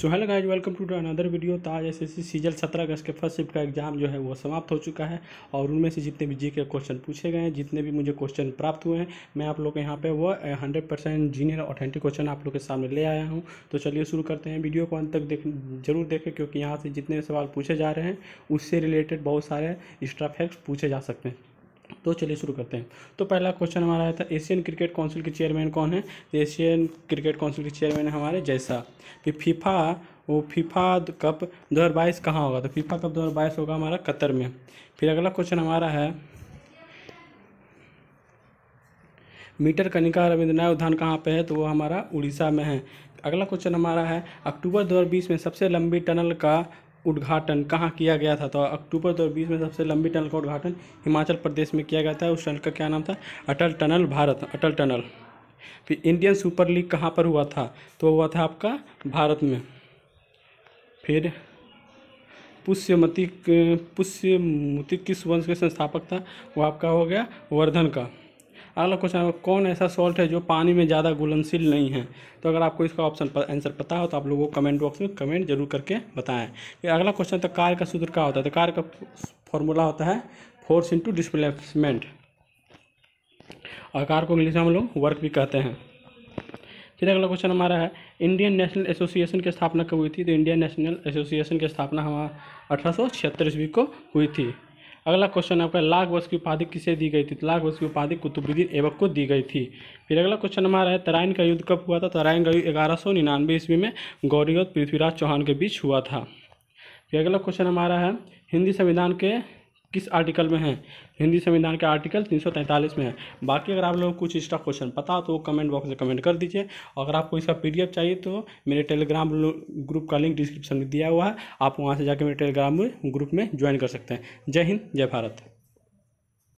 so hello guys welcome to to another video तो आज S S C सीजल सत्रह अगस्त के फर्स्ट शिफ्ट का एग्जाम जो है वो समाप्त हो चुका है और उनमें से जितने भी जी के क्वेश्चन पूछे गए हैं जितने भी मुझे क्वेश्चन प्राप्त हुए हैं मैं आप लोग के यहाँ पे वो hundred percent genuine authentic question आप लोग के सामने ले आया हूँ तो चलिए शुरू करते हैं वीडियो को अंत तक देख जरूर देखें क्योंकि यहाँ से जितने सवाल पूछे जा रहे हैं उससे रिलेटेड बहुत सारे एक्स्ट्रा फैक्ट्स पूछे जा सकते हैं तो चलिए शुरू करते हैं तो पहला क्वेश्चन हमारा आया था एशियन क्रिकेट काउंसिल के चेयरमैन कौन है एशियन क्रिकेट काउंसिल के चेयरमैन हमारे जैसा फिर फीफा वो फीफा कप दो हज़ार बाईस कहाँ होगा तो फीफा कप दो हज़ार बाईस होगा हमारा कतर में फिर अगला क्वेश्चन हमारा है मीटर कनिका रविंद्रनाथ उद्यान कहाँ पे है तो वो हमारा उड़ीसा में है अगला क्वेश्चन हमारा है अक्टूबर 2020 में सबसे लंबी टनल का उद्घाटन कहाँ किया गया था तो अक्टूबर दो बीस में सबसे लंबी टनल का उद्घाटन हिमाचल प्रदेश में किया गया था उस टनल का क्या नाम था अटल टनल भारत अटल टनल फिर इंडियन सुपर लीग कहाँ पर हुआ था तो हुआ था आपका भारत में फिर पुष्यमती पुष्यमती किस वंश के संस्थापक था वो आपका हो गया वर्धन का अगला क्वेश्चन है कौन ऐसा सॉल्ट है जो पानी में ज़्यादा घुलनशील नहीं है तो अगर आपको इसका ऑप्शन आंसर पता हो तो आप लोगों को कमेंट बॉक्स में कमेंट जरूर करके बताएं अगला क्वेश्चन तो कार का सूत्र क्या होता है तो कार का फॉर्मूला होता है फोर्स इंटू डिस्प्लेसमेंट और कार को इंग्लिश हम लोग वर्क भी कहते हैं फिर अगला क्वेश्चन हमारा है इंडियन नेशनल एसोसिएशन की स्थापना कब हुई थी तो इंडियन नेशनल एसोसिएशन की स्थापना हमारा अठारह ईस्वी को हुई थी अगला क्वेश्चन आपका लाख वर्ष की उपाधि किसे दी गई थी तो लाख वर्ष की उपाधि कुतुबुद्दीन एवक को दी गई थी फिर अगला क्वेश्चन हमारा है तराइन का युद्ध कब हुआ था तो तराइन का युद्ध ग्यारह सौ निन्यानवे ईस्वी में गौरी और पृथ्वीराज चौहान के बीच हुआ था फिर अगला क्वेश्चन हमारा है हिंदी संविधान के किस आर्टिकल में है हिंदी संविधान के आर्टिकल 343 में है बाकी अगर आप लोगों को कुछ एक्स्ट्रा क्वेश्चन पता तो कमेंट बॉक्स में कमेंट कर दीजिए और अगर आपको इसका पीडीएफ चाहिए तो मेरे टेलीग्राम ग्रुप का लिंक डिस्क्रिप्शन में दिया हुआ है आप वहाँ से जाकर मेरे टेलीग्राम ग्रुप में ज्वाइन कर सकते हैं जय हिंद जय भारत